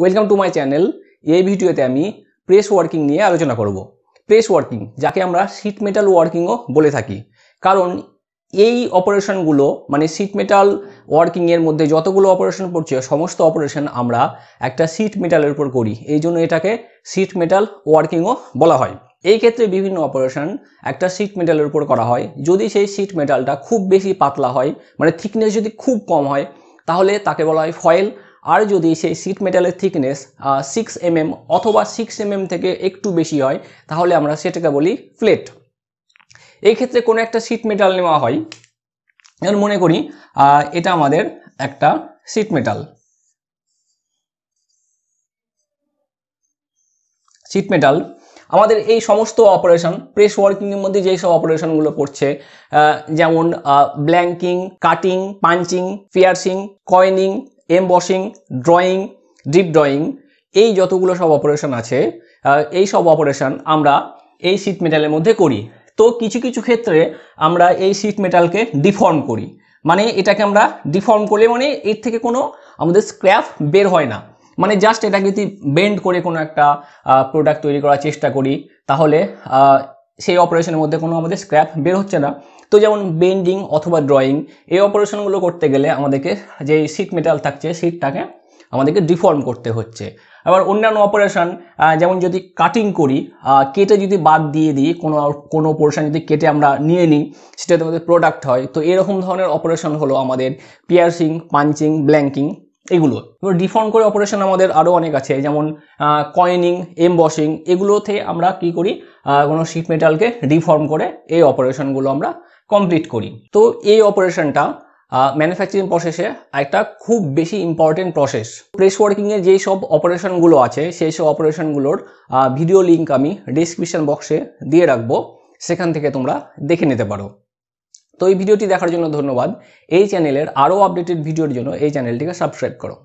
welcome to my channel এই ভিডিওতে আমি প্রেস ওয়ার্কিং নিয়ে আলোচনা করব প্রেস ওয়ার্কিং যাকে আমরা শিট মেটাল ওয়ার্কিংও বলে থাকি কারণ এই অপারেশনগুলো মানে শিট মেটাল ওয়ার্কিংয়ের মধ্যে যতগুলো অপারেশন পড়ছে সমস্ত অপারেশন আমরা একটা শিট মেটালের উপর করি এই জন্য এটাকে শিট মেটাল ওয়ার্কিংও বলা হয় এই ক্ষেত্রে বিভিন্ন অপারেশন একটা শিট মেটালের উপর করা হয় যদি সেই শিট মেটালটা খুব বেশি পাতলা হয় মানে থিকনেস যদি খুব কম হয় তাহলে তাকে বলা হয় ফয়েল আর যদি সেই সিট মেটালের থিকনেস সিক্স এমএম অথবা সিক্স এমএম mm থেকে একটু বেশি হয় তাহলে আমরা সেটাকে বলি ফ্লেট এই ক্ষেত্রে কোনো একটা সিট মেটাল নেওয়া হয় যেমন মনে করি এটা আমাদের একটা সিট মেটাল সিট মেটাল আমাদের এই সমস্ত অপারেশন প্রেস ওয়ার্কিংয়ের মধ্যে যেই সব অপারেশনগুলো পড়ছে যেমন blanking cutting punching piercing coining embossing drawing deep drawing এই যতগুলো সব অপারেশন আছে এই সব অপারেশন আমরা এই শীত মেটালের মধ্যে করি তো কিছু কিছু ক্ষেত্রে আমরা এই শীত মেটালকে ডিফর্ম করি মানে এটাকে আমরা ডিফর্ম করলে মানে এর থেকে কোনো আমাদের স্ক্র্যাপ বের হয় না মানে জাস্ট এটাকে যদি বেন্ড করে কোনো একটা প্রোডাক্ট তৈরি করার চেষ্টা করি তাহলে সেই অপারেশনের মধ্যে কোনো আমাদের স্ক্র্যাপ বের হচ্ছে না তো যেমন বেন্ডিং অথবা ড্রয়িং এই অপারেশনগুলো করতে গেলে আমাদেরকে যে সিট মেটাল থাকছে সিটটাকে আমাদেরকে ডিফর্ম করতে হচ্ছে আবার অন্যান্য অপারেশান যেমন যদি কাটিং করি কেটে যদি বাদ দিয়ে দিই কোনো কোনো পোর্শন যদি কেটে আমরা নিয়ে নিই সেটা আমাদের প্রোডাক্ট হয় তো এরকম ধরনের অপারেশন হলো আমাদের পিয়ার্সিং পাঞ্চিং ব্ল্যাঙ্কিং এগুলো ডিফর্ম করে অপারেশন আমাদের আরও অনেক আছে যেমন কয়েনিং এমবসিং এগুলোতে আমরা কি করি কোনো শিট মেটালকে ডিফর্ম করে এই অপারেশনগুলো আমরা কমপ্লিট করি তো এই অপারেশনটা ম্যানুফ্যাকচারিং প্রসেসে একটা খুব বেশি ইম্পর্টেন্ট প্রসেস প্রেস ওয়ার্কিংয়ের যেই সব অপারেশনগুলো আছে সেই সব অপারেশনগুলোর ভিডিও লিঙ্ক আমি ডিসক্রিপশান বক্সে দিয়ে রাখবো সেখান থেকে তোমরা দেখে নিতে পারো তো এই ভিডিওটি দেখার জন্য ধন্যবাদ এই চ্যানেলের আরও আপডেটেড ভিডিওর জন্য এই চ্যানেলটিকে সাবস্ক্রাইব করো